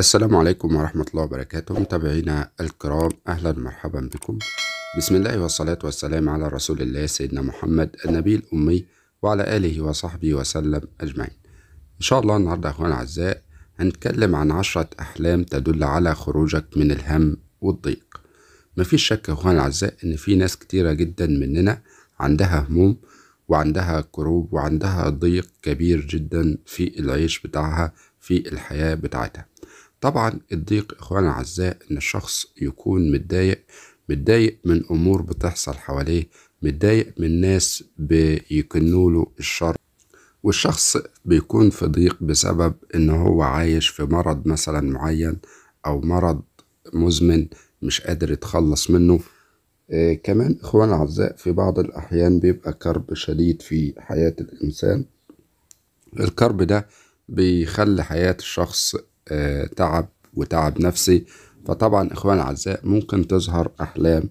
السلام عليكم ورحمة الله وبركاته متابعينا الكرام أهلا مرحبا بكم بسم الله والصلاة والسلام على رسول الله سيدنا محمد النبي الأمي وعلى آله وصحبه وسلم أجمعين إن شاء الله النهاردة أخوان الأعزاء هنتكلم عن عشرة أحلام تدل على خروجك من الهم والضيق مفيش شك أخوان الأعزاء إن في ناس كتيرة جدا مننا عندها هموم وعندها كروب وعندها ضيق كبير جدا في العيش بتاعها في الحياة بتاعتها طبعا الضيق إخوانا الأعزاء إن الشخص يكون متضايق متضايق من أمور بتحصل حواليه متضايق من ناس بيكنوا له الشر والشخص بيكون في ضيق بسبب إن هو عايش في مرض مثلا معين أو مرض مزمن مش قادر يتخلص منه آه كمان إخوان أعزاء في بعض الأحيان بيبقى كرب شديد في حياة الإنسان الكرب ده بيخلي حياة الشخص آه، تعب وتعب نفسي فطبعا إخوان الأعزاء ممكن تظهر أحلام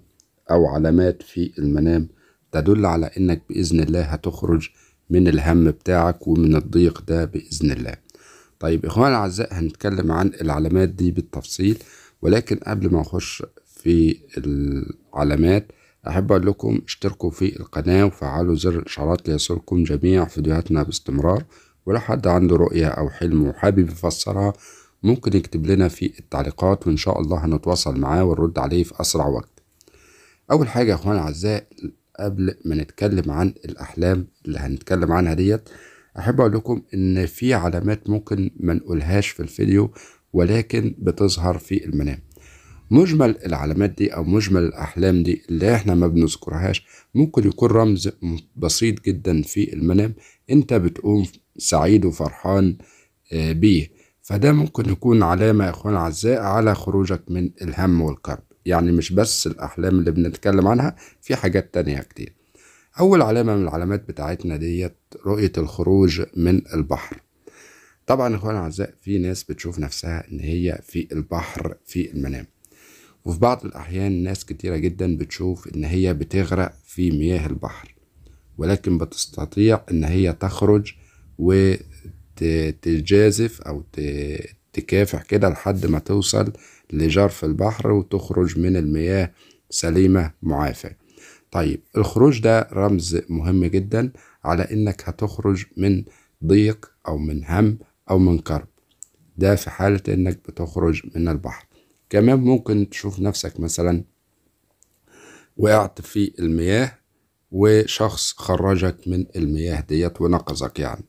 أو علامات في المنام تدل على إنك بإذن الله هتخرج من الهم بتاعك ومن الضيق ده بإذن الله طيب إخوان الأعزاء هنتكلم عن العلامات دي بالتفصيل ولكن قبل ما اخش في العلامات أحب أقول لكم اشتركوا في القناة وفعلوا زر الإشعارات ليصلكم جميع فيديوهاتنا باستمرار ولو حد عنده رؤية أو حلم وحابب يفسرها ممكن يكتب لنا في التعليقات وإن شاء الله هنتواصل معاه ونرد عليه في أسرع وقت أول حاجة يا أخوان الأعزاء قبل ما نتكلم عن الأحلام اللي هنتكلم عنها ديت أحب أقول لكم إن في علامات ممكن ما نقولهاش في الفيديو ولكن بتظهر في المنام مجمل العلامات دي أو مجمل الأحلام دي اللي إحنا ما بنذكرهاش ممكن يكون رمز بسيط جدا في المنام أنت بتقوم سعيد وفرحان آه، بيه فده ممكن يكون علامة يا اخوان اعزاء على خروجك من الهم والكرب يعني مش بس الاحلام اللي بنتكلم عنها في حاجات تانية كتير اول علامة من العلامات بتاعتنا ديت رؤية الخروج من البحر طبعا يا اخوان اعزاء في ناس بتشوف نفسها ان هي في البحر في المنام وفي بعض الأحيان ناس كتيرة جدا بتشوف إن هي بتغرق في مياه البحر ولكن بتستطيع إن هي تخرج و تجازف أو تكافح كده لحد ما توصل لجرف البحر وتخرج من المياه سليمة معافى طيب الخروج ده رمز مهم جدا على إنك هتخرج من ضيق أو من هم أو من كرب ده في حالة إنك بتخرج من البحر كمان ممكن تشوف نفسك مثلا وقعت في المياه وشخص خرجك من المياه ديت ونقذك يعني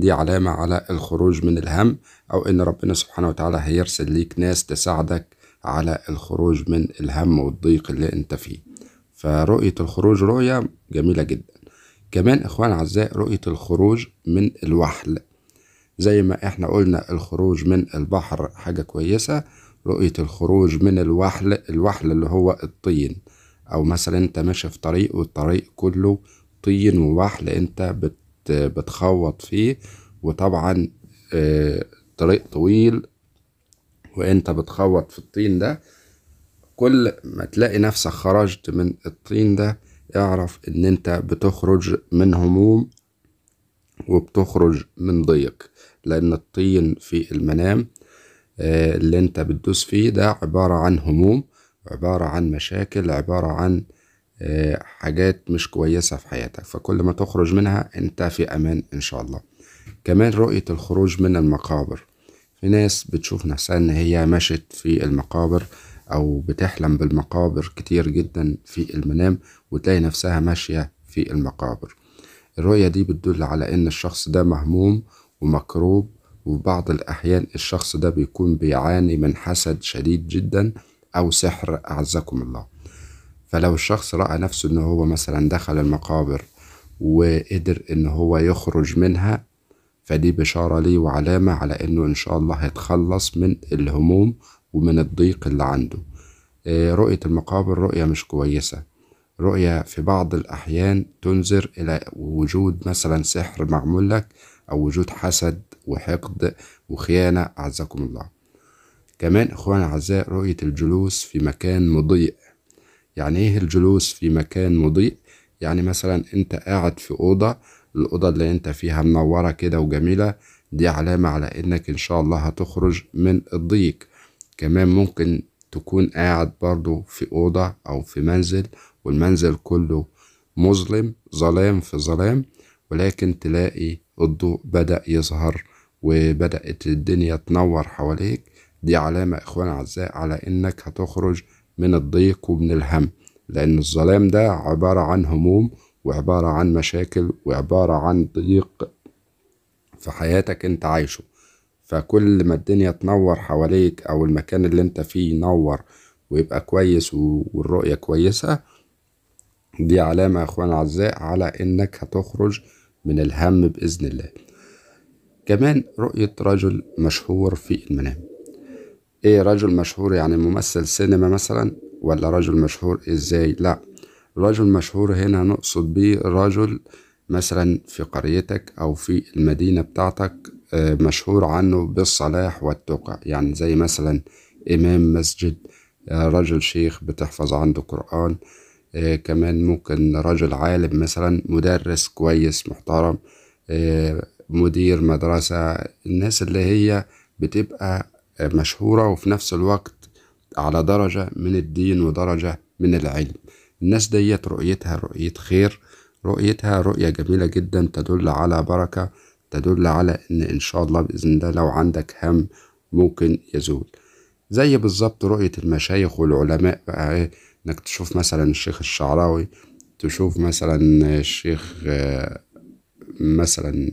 دي علامة على الخروج من الهم أو إن ربنا سبحانه وتعالى هيرسل ليك ناس تساعدك على الخروج من الهم والضيق اللي أنت فيه فرؤية الخروج رؤية جميلة جدا كمان إخوان أعزاء رؤية الخروج من الوحل زي ما إحنا قلنا الخروج من البحر حاجة كويسة رؤية الخروج من الوحل الوحل اللي هو الطين أو مثلا أنت ماشي في طريق والطريق كله طين ووحل أنت بت بتخوط فيه وطبعا آه، طريق طويل وانت بتخوط في الطين ده كل ما تلاقي نفسك خرجت من الطين ده اعرف ان انت بتخرج من هموم وبتخرج من ضيق لان الطين في المنام آه، اللي انت بتدوس فيه ده عبارة عن هموم عبارة عن مشاكل عبارة عن حاجات مش كويسة في حياتك فكل ما تخرج منها انت في امان ان شاء الله كمان رؤية الخروج من المقابر في ناس بتشوف نفسها ان هي مشت في المقابر او بتحلم بالمقابر كتير جدا في المنام وتلاقي نفسها ماشية في المقابر الرؤية دي بتدل على ان الشخص ده مهموم ومكروب وبعض الأحيان الشخص ده بيكون بيعاني من حسد شديد جدا أو سحر أعزكم الله فلو الشخص رأى نفسه إن هو مثلا دخل المقابر وقدر إن هو يخرج منها فدي بشارة ليه وعلامة على إنه إن شاء الله هيتخلص من الهموم ومن الضيق اللي عنده آه، رؤية المقابر رؤية مش كويسة رؤية في بعض الأحيان تنذر إلى وجود مثلا سحر معمول لك أو وجود حسد وحقد وخيانة أعزكم الله كمان إخواني أعزاء رؤية الجلوس في مكان مضيء يعني ايه الجلوس في مكان مضيء يعني مثلا انت قاعد في اوضه الاوضه اللي انت فيها منوره كده وجميله دي علامه على انك ان شاء الله هتخرج من الضيق كمان ممكن تكون قاعد برضو في اوضه او في منزل والمنزل كله مظلم ظلام في ظلام ولكن تلاقي الضوء بدأ يظهر وبدأت الدنيا تنور حواليك دي علامة إخوان أعزاء على إنك هتخرج من الضيق ومن الهم لأن الظلام ده عبارة عن هموم وعبارة عن مشاكل وعبارة عن ضيق في حياتك أنت عايشه فكل ما الدنيا تنور حواليك أو المكان اللي أنت فيه ينور ويبقى كويس والرؤية كويسة دي علامة يا أخوان الأعزاء على إنك هتخرج من الهم بإذن الله كمان رؤية رجل مشهور في المنام ايه رجل مشهور يعني ممثل سينما مثلا ولا رجل مشهور ازاي لا رجل مشهور هنا نقصد بيه رجل مثلا في قريتك او في المدينة بتاعتك آه، مشهور عنه بالصلاح والتقى يعني زي مثلا امام مسجد آه، رجل شيخ بتحفظ عنده قرآن آه، كمان ممكن رجل عالم مثلا مدرس كويس محترم مدير مدرسة الناس اللي هي بتبقى مشهورة وفي نفس الوقت على درجة من الدين ودرجة من العلم الناس ديت رؤيتها رؤية خير رؤيتها رؤية جميلة جدا تدل على بركة تدل على ان ان شاء الله بإذن الله لو عندك هم ممكن يزول زي بالظبط رؤية المشايخ والعلماء بقى ايه انك تشوف مثلا الشيخ الشعراوي تشوف مثلا الشيخ آه، مثلا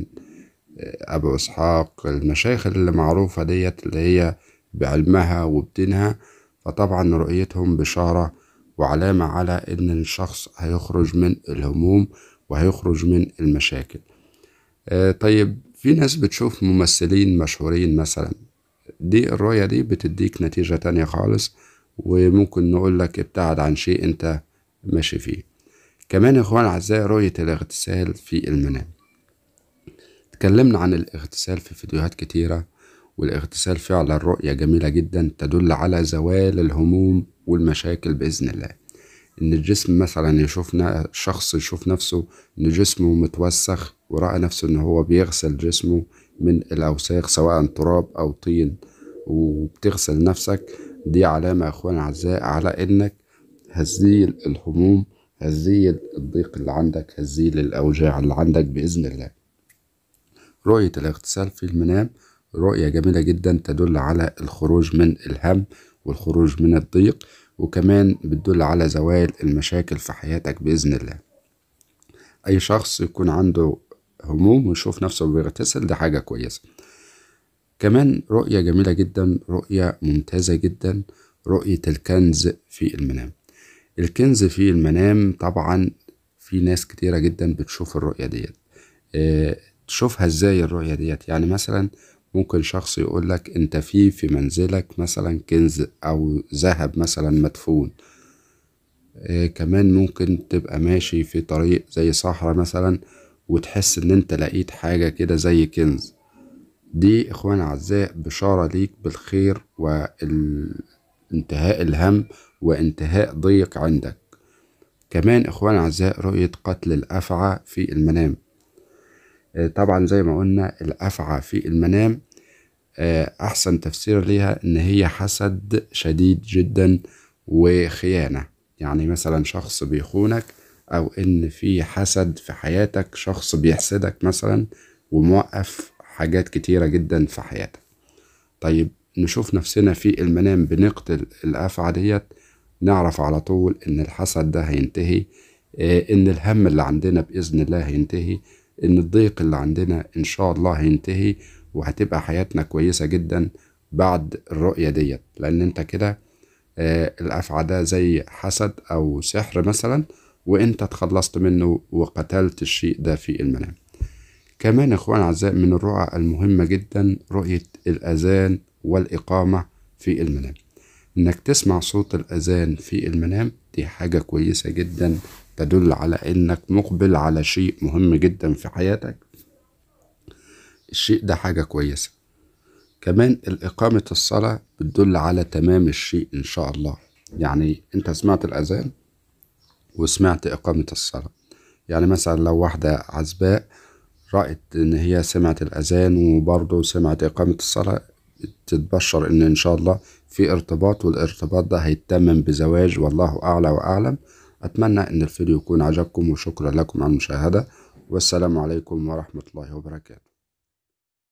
أبو إسحاق المشايخ المعروفة ديت اللي هي بعلمها وبدينها فطبعا رؤيتهم بشارة وعلامة على إن الشخص هيخرج من الهموم وهيخرج من المشاكل آه، طيب في ناس بتشوف ممثلين مشهورين مثلا دي الرؤية دي بتديك نتيجة تانية خالص وممكن نقول لك ابتعد عن شيء انت ماشي فيه كمان يا اخوان اعزائي رؤية الاغتسال في المنام اتكلمنا عن الاغتسال في فيديوهات كتيرة والاغتسال فعلا رؤية جميلة جدا تدل على زوال الهموم والمشاكل بإذن الله إن الجسم مثلا يشوف شخص يشوف نفسه إن جسمه متوسخ ورأى نفسه إن هو بيغسل جسمه من الأوساخ سواء تراب أو طين وبتغسل نفسك دي علامة يا أخوانا الأعزاء على إنك هزيل الهموم هزيل الضيق اللي عندك هزيل الأوجاع اللي عندك بإذن الله رؤية الاغتسال في المنام رؤية جميلة جدا تدل على الخروج من الهم والخروج من الضيق وكمان بتدل على زوال المشاكل في حياتك بإذن الله أي شخص يكون عنده هموم ويشوف نفسه بيغتسل ده حاجة كويسة كمان رؤية جميلة جدا رؤية ممتازة جدا رؤية الكنز في المنام الكنز في المنام طبعا في ناس كتيرة جدا بتشوف الرؤية ديت آه، تشوفها ازاي الرؤية ديت يعني مثلا ممكن شخص يقولك انت في في منزلك مثلا كنز او ذهب مثلا مدفون آه كمان ممكن تبقى ماشي في طريق زي صحراء مثلا وتحس ان انت لقيت حاجة كده زي كنز دي اخوان اعزاء بشارة ليك بالخير وانتهاء الهم وانتهاء ضيق عندك كمان اخوان اعزاء رؤية قتل الافعى في المنام آه، طبعا زي ما قلنا الأفعى في المنام آه، أحسن تفسير ليها إن هي حسد شديد جدا وخيانة يعني مثلا شخص بيخونك أو إن في حسد في حياتك شخص بيحسدك مثلا وموقف حاجات كتيرة جدا في حياتك طيب نشوف نفسنا في المنام بنقتل الأفعى ديت نعرف على طول إن الحسد ده هينتهي آه، إن الهم اللي عندنا بإذن الله هينتهي ان الضيق اللي عندنا ان شاء الله هينتهي وهتبقى حياتنا كويسة جدا بعد الرؤية ديت لان انت كده آه، الافعى ده زي حسد او سحر مثلا وانت اتخلصت منه وقتلت الشيء ده في المنام كمان اخوان اعزاء من الرؤى المهمة جدا رؤية الاذان والاقامة في المنام انك تسمع صوت الاذان في المنام دي حاجة كويسة جدا تدل على انك مقبل على شيء مهم جدا في حياتك الشيء ده حاجة كويسة كمان الإقامة الصلاة بتدل على تمام الشيء إن شاء الله يعني أنت سمعت الأذان وسمعت إقامة الصلاة يعني مثلا لو واحدة عزباء رأت إن هي سمعت الأذان وبرضه سمعت إقامة الصلاة تتبشر ان ان شاء الله في ارتباط والارتباط ده هيتمم بزواج والله اعلى واعلم اتمنى ان الفيديو يكون عجبكم وشكرا لكم على المشاهده والسلام عليكم ورحمه الله وبركاته